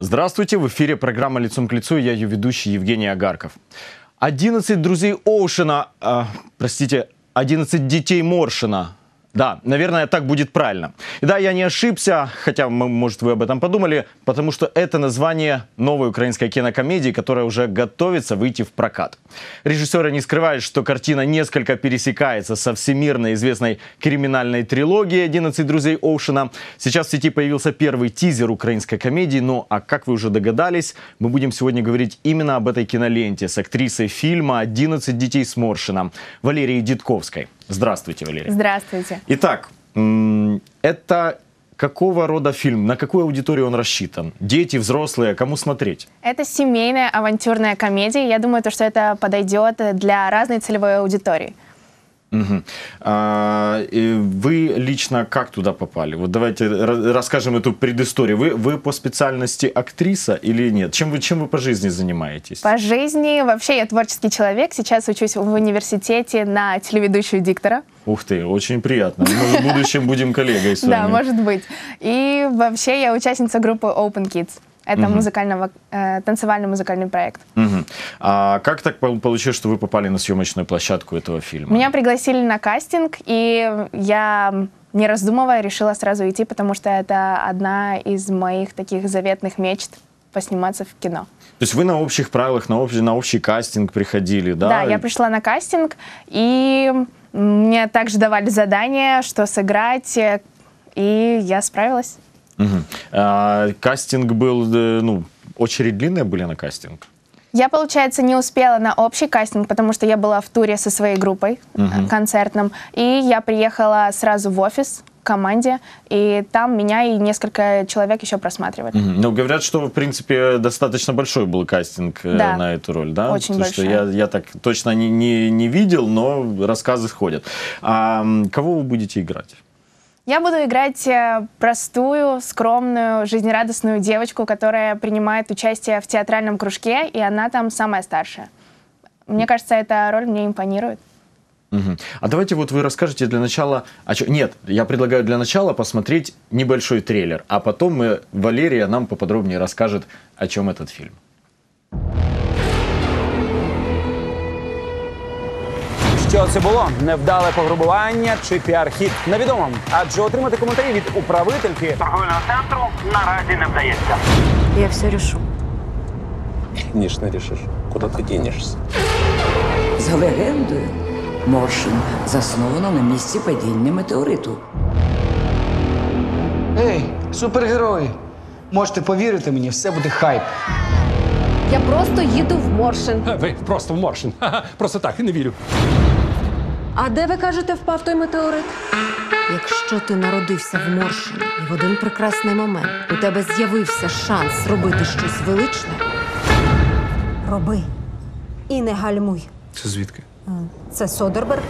Здравствуйте, в эфире программа «Лицом к лицу» я ее ведущий Евгений Агарков. 11 друзей Оушена, э, простите, 11 детей Моршина да, наверное, так будет правильно. И да, я не ошибся, хотя, может, вы об этом подумали, потому что это название новой украинской кинокомедии, которая уже готовится выйти в прокат. Режиссеры не скрывают, что картина несколько пересекается со всемирно известной криминальной трилогией «11 друзей Оушена». Сейчас в сети появился первый тизер украинской комедии, но, ну, а как вы уже догадались, мы будем сегодня говорить именно об этой киноленте с актрисой фильма «11 детей с Моршином» Валерией Дитковской. Здравствуйте, Валерия. Здравствуйте. Итак, это Какого рода фильм? На какую аудиторию он рассчитан? Дети, взрослые, кому смотреть? Это семейная авантюрная комедия. Я думаю, то, что это подойдет для разной целевой аудитории. Угу. А, вы лично как туда попали? Вот давайте расскажем эту предысторию. Вы, вы по специальности актриса или нет? Чем вы, чем вы по жизни занимаетесь? По жизни вообще я творческий человек. Сейчас учусь в университете на телеведущую диктора. Ух ты, очень приятно. Мы в будущем будем коллегой с вами. Да, может быть. И вообще я участница группы Open Kids. Это угу. музыкального, э, танцевально-музыкальный проект. Угу. А как так получилось, что вы попали на съемочную площадку этого фильма? Меня пригласили на кастинг, и я не раздумывая, решила сразу идти, потому что это одна из моих таких заветных мечт посниматься в кино. То есть вы на общих правилах, на общий, на общий кастинг приходили, да? Да, я пришла на кастинг, и мне также давали задание, что сыграть, э, и я справилась. Угу. А, кастинг был, э, ну, очередь длинная были на кастинг? Я, получается, не успела на общий кастинг, потому что я была в туре со своей группой угу. Э, концертном, и я приехала сразу в офис команде, и там меня и несколько человек еще просматривали. mm Ну, говорят, что, в принципе, достаточно большой был кастинг э, да. на эту роль, да? Очень Потому большой. Что я, я так точно не, не, не видел, но рассказы ходят. А кого вы будете играть? Я буду играть э, простую, скромную, жизнерадостную девочку, которая принимает участие в театральном кружке, и она там самая старшая. Мне кажется, эта роль мне импонирует. Угу. А давайте вот вы расскажете для начала... О чем... Нет, я предлагаю для начала посмотреть небольшой трейлер, а потом мы, Валерия нам поподробнее расскажет, о чем этот фильм. Що це було? Невдале пограбування чи піар-хід? Невідомо. Адже отримати коментарі від управительки торговельного центру наразі не вдається. Я все рішу. не рішиш. Куди ти дінешся? За легендою, Моршин засновано на місці падіння метеориту. Ей, супергерої! Можете повірити мені, все буде хайп. Я просто їду в Моршин. Ви просто в Моршин. Просто так і не вірю. А де ви кажете, впав той метеорит? Якщо ти народився в Моршині і в один прекрасний момент у тебе з'явився шанс робити щось величне, роби і не гальмуй. Це звідки? Е, це Содерберг.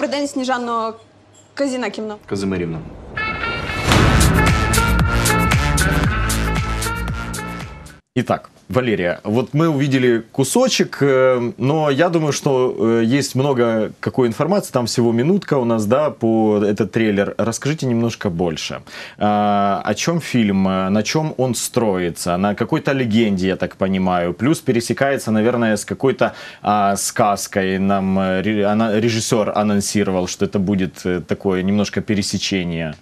Добрий день, Сніжано Казінаківна. Казимирівна. І так, Валерия, вот мы увидели кусочек, э, но я думаю, что э, есть много какой информации, там всего минутка у нас, да, по этот трейлер. Расскажите немножко больше. А, о чем фильм, на чем он строится, на какой-то легенде, я так понимаю, плюс пересекается, наверное, с какой-то а, сказкой. Нам э, режиссер анонсировал, что это будет такое немножко пересечение.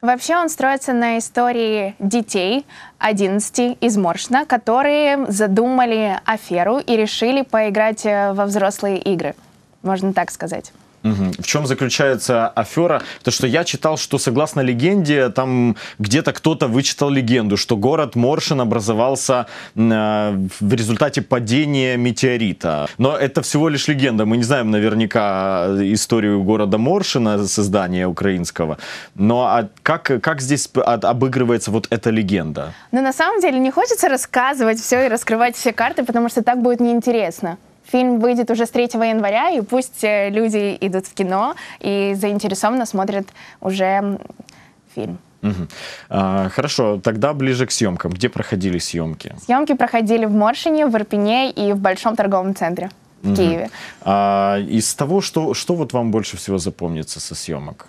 Вообще он строится на истории детей 11 из Моршна, которые задумали аферу и решили поиграть э, во взрослые игры. Можно так сказать. В чем заключается афера? То, что я читал, что согласно легенде, там где-то кто-то вычитал легенду, что город Моршин образовался э, в результате падения метеорита. Но это всего лишь легенда. Мы не знаем наверняка э, историю города Моршина, создания украинского. Но а как, как здесь обыгрывается вот эта легенда? Ну, на самом деле, не хочется рассказывать все и раскрывать все карты, потому что так будет неинтересно. Фильм выйдет уже с 3 января, и пусть э, люди идут в кино и заинтересованно смотрят уже фильм. Угу. А, хорошо, тогда ближе к съемкам. Где проходили съемки? Съемки проходили в Моршине, в Арпине и в Большом торговом центре в угу. Киеве. А, из того, что, что вот вам больше всего запомнится со съемок?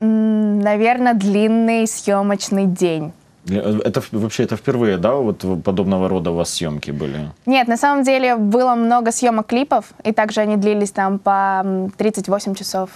Наверное, длинный съемочный день Э, это вообще это впервые, да, вот подобного рода у вас съемки были? Нет, на самом деле было много съемок клипов, и также они длились там по 38 часов.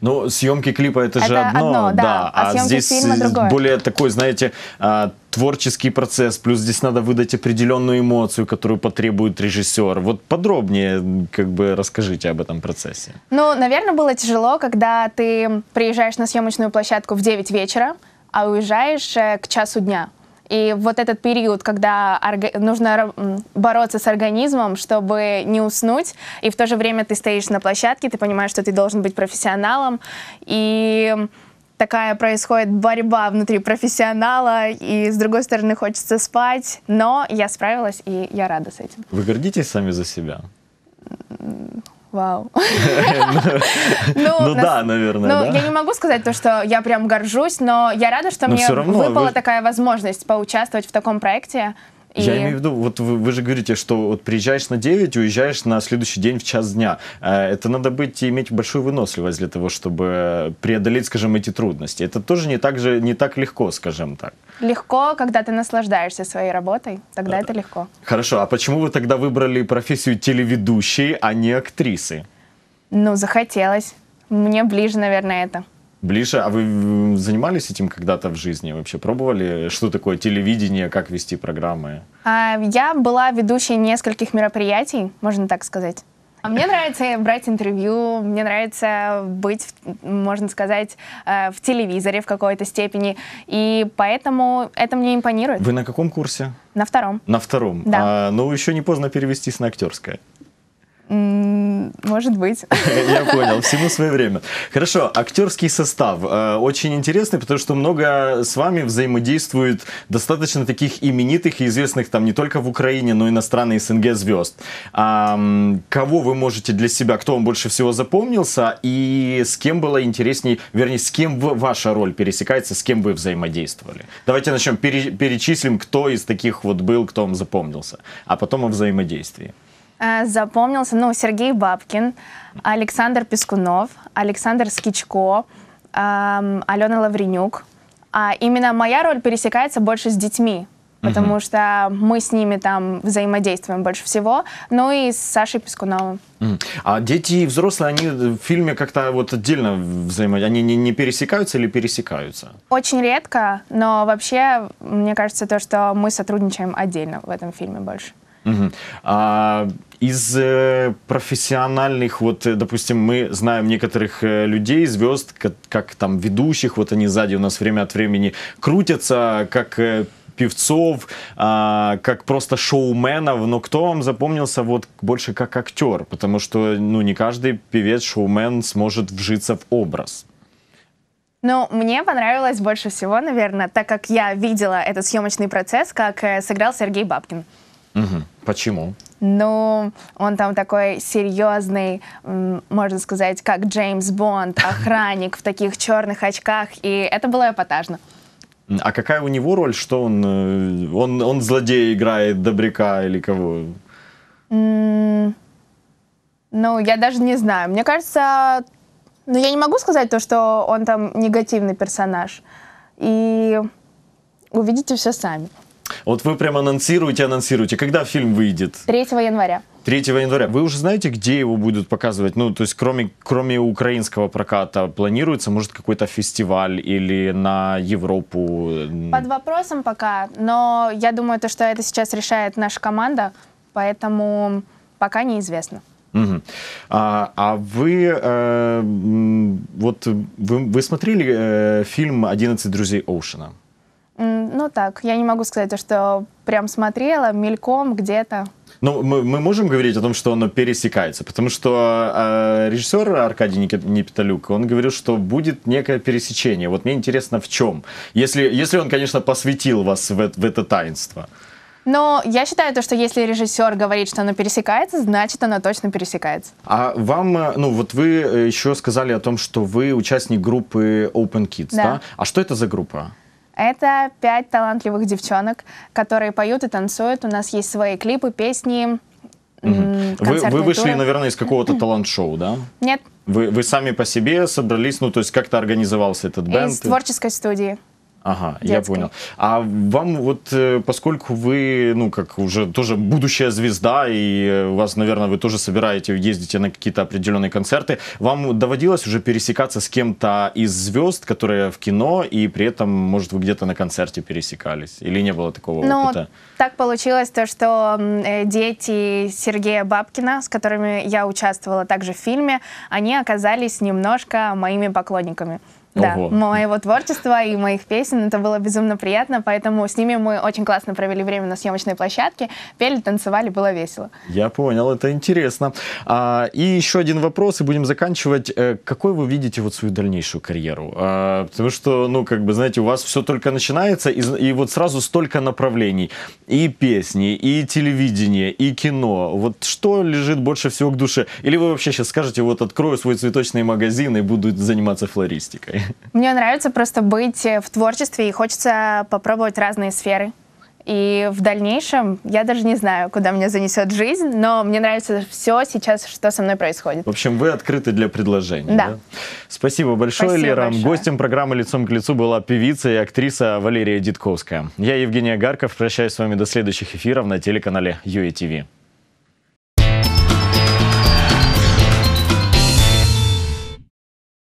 Ну, съемки клипа это, это же одно, одно да, да. а, а здесь фильма более такой, знаете, а, творческий процесс, плюс здесь надо выдать определенную эмоцию, которую потребует режиссер. Вот подробнее как бы расскажите об этом процессе. Ну, наверное, было тяжело, когда ты приезжаешь на съемочную площадку в 9 вечера, а уезжаешь э, к часу дня. И вот этот период, когда орга... нужно бороться с организмом, чтобы не уснуть, и в то же время ты стоишь на площадке, ты понимаешь, что ты должен быть профессионалом, и такая происходит борьба внутри профессионала, и с другой стороны хочется спать, но я справилась, и я рада с этим. Вы гордитесь сами за себя? Вау. Ну, ну, ну да, наверное. Ну, я не могу сказать то, что я прям горжусь, но я рада, что мне выпала такая возможность поучаствовать в таком проекте. И... Я имею в виду, вот вы, вы же говорите, что вот приезжаешь на 9, уезжаешь на следующий день в час дня. Э, это надо быть и иметь большую выносливость для того, чтобы преодолеть, скажем, эти трудности. Это тоже не так же, не так легко, скажем так. Легко, когда ты наслаждаешься своей работой, тогда а, это легко. Хорошо, а почему вы тогда выбрали профессию телеведущей, а не актрисы? Ну, захотелось. Мне ближе, наверное, это. Ближе, а вы занимались этим когда-то в жизни? Вообще пробовали, что такое телевидение, как вести программы? А, я была ведущей нескольких мероприятий, можно так сказать. А мне нравится брать интервью, мне нравится быть, можно сказать, э, в телевизоре в какой-то степени, и поэтому это мне импонирует. Вы на каком курсе? На втором. На втором. Да. А, но ну, еще не поздно перевестись на актерское. Может быть. Я понял, всему свое время. Хорошо, актерский состав э, очень интересный, потому что много с вами взаимодействует достаточно таких именитых и известных там не только в Украине, но и иностранных СНГ звезд. кого вы можете для себя, кто вам больше всего запомнился и с кем было интересней, вернее, с кем ваша роль пересекается, с кем вы взаимодействовали? Давайте начнем, перечислим, кто из таких вот был, кто вам запомнился, а потом о взаимодействии. Э, запомнился, ну, Сергей Бабкин, Александр Пескунов, Александр Скичко, эм, Алена Лавренюк. А именно моя роль пересекается больше с детьми, потому mm что мы с ними там взаимодействуем больше всего, ну и с Сашей Пескуновым. А дети и взрослые, они в фильме как-то вот отдельно взаимодействуют, они не, не пересекаются или пересекаются? Очень редко, но вообще, мне кажется, то, что мы сотрудничаем отдельно в этом фильме больше. Угу. А из э, профессиональных, вот, э, допустим, мы знаем некоторых э, людей, звезд, как, как там ведущих, вот они сзади у нас время от времени крутятся, как певцов, а, как просто шоуменов, но кто вам запомнился вот больше как актер? Потому что, ну, не каждый певец-шоумен сможет вжиться в образ. Ну, мне понравилось больше всего, наверное, так как я видела этот съемочный процесс, как сыграл Сергей Бабкин. Угу. Почему? Ну, он там такой серьезный, можно сказать, как Джеймс Бонд, охранник в таких черных очках, и это было эпатажно. А какая у него роль? Что он? Э, он, он злодей играет, добряка или кого? ну, я даже не знаю. Мне кажется, ну, я не могу сказать то, что он там негативный персонаж. И увидите все сами. Вот вы прям анонсируете, анонсируете. Когда фильм выйдет? 3 января. 3 января. Вы уже знаете, где его будут показывать? Ну, то есть, кроме, кроме украинского проката, планируется, может, какой-то фестиваль или на Европу? Под вопросом пока, но я думаю, то, что это сейчас решает наша команда, поэтому пока неизвестно. Угу. А, а вы э, вот вы, вы смотрели э, фильм "11 друзей Оушена"? Ну так, я не могу сказать, что прям смотрела мельком где-то. Ну, мы, мы можем говорить о том, что оно пересекается, потому что э, а, режиссер Аркадий Непиталюк, он говорил, что будет некое пересечение. Вот мне интересно, в чем? Если, если он, конечно, посвятил вас в, в это таинство. Но я считаю то, что если режиссер говорит, что оно пересекается, значит оно точно пересекается. А вам, э, ну вот вы э, еще сказали о том, что вы участник группы Open Kids, да? да? А что это за группа? Это пять талантливых девчонок, которые поют и танцуют. У нас есть свои клипы, песни, Вы, вы вышли, туры. наверное, из какого-то талант-шоу, да? Нет. Вы, вы сами по себе собрались, ну, то есть как-то организовался этот бенд? Из творческой студии. Ага, детской. я понял. А вам вот, э, поскольку вы, ну, как уже тоже будущая звезда, и э, у вас, наверное, вы тоже собираете, ездите на какие-то определенные концерты, вам доводилось уже пересекаться с кем-то из звезд, которые в кино, и при этом, может, вы где-то на концерте пересекались? Или не было такого ну, опыта? так получилось то, что э, дети Сергея Бабкина, с которыми я участвовала также в фильме, они оказались немножко моими поклонниками. Да, Ого. моего творчества и моих песен. Это было безумно приятно, поэтому с ними мы очень классно провели время на съемочной площадке, пели, танцевали, было весело. Я понял, это интересно. А, и еще один вопрос, и будем заканчивать. Э, какой вы видите вот свою дальнейшую карьеру? А, потому что, ну, как бы, знаете, у вас все только начинается, и, и вот сразу столько направлений. И песни, и телевидение, и кино. Вот что лежит больше всего к душе? Или вы вообще сейчас скажете, вот открою свой цветочный магазин и буду заниматься флористикой? Мне нравится просто быть э, в творчестве и хочется попробовать разные сферы. И в дальнейшем я даже не знаю, куда меня занесет жизнь, но мне нравится все сейчас, что со мной происходит. В общем, вы открыты для предложений. Да. да? Спасибо большое, Спасибо Лера. Большое. Гостем программы «Лицом к лицу» была певица и актриса Валерия Дитковская. Я Евгения Гарков. Прощаюсь с вами до следующих эфиров на телеканале ЮЭТВ.